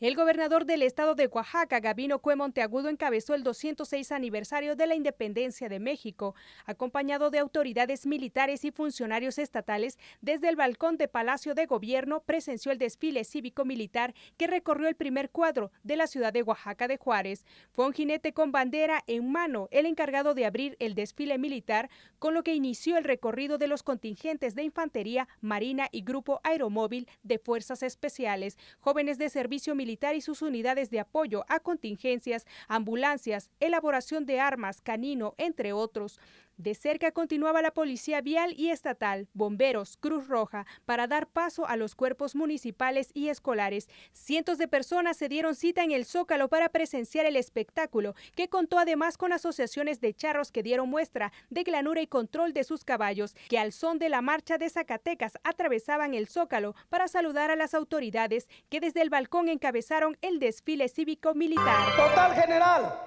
El gobernador del estado de Oaxaca, Gabino Cue Monteagudo, encabezó el 206 aniversario de la independencia de México, acompañado de autoridades militares y funcionarios estatales. Desde el balcón de Palacio de Gobierno presenció el desfile cívico-militar que recorrió el primer cuadro de la ciudad de Oaxaca de Juárez. Fue un jinete con bandera en mano el encargado de abrir el desfile militar, con lo que inició el recorrido de los contingentes de infantería, marina y grupo aeromóvil de fuerzas especiales, jóvenes de servicio militar y sus unidades de apoyo a contingencias, ambulancias, elaboración de armas, canino, entre otros. De cerca continuaba la policía vial y estatal, bomberos, Cruz Roja, para dar paso a los cuerpos municipales y escolares. Cientos de personas se dieron cita en el Zócalo para presenciar el espectáculo, que contó además con asociaciones de charros que dieron muestra de glanura y control de sus caballos, que al son de la marcha de Zacatecas atravesaban el Zócalo para saludar a las autoridades que desde el balcón encabezaron el desfile cívico-militar. Total general,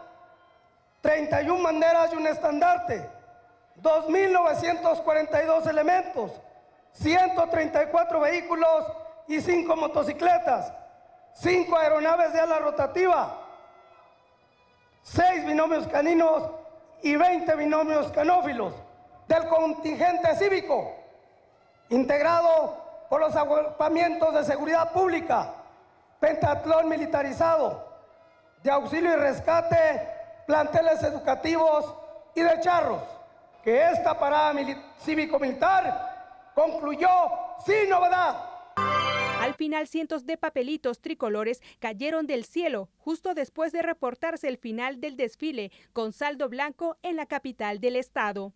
31 banderas y un estandarte 2.942 elementos, 134 vehículos y 5 motocicletas, 5 aeronaves de ala rotativa, 6 binomios caninos y 20 binomios canófilos del contingente cívico, integrado por los agrupamientos de seguridad pública, pentatlón militarizado, de auxilio y rescate, planteles educativos y de charros que esta parada cívico-militar concluyó sin novedad. Al final, cientos de papelitos tricolores cayeron del cielo justo después de reportarse el final del desfile con saldo blanco en la capital del estado.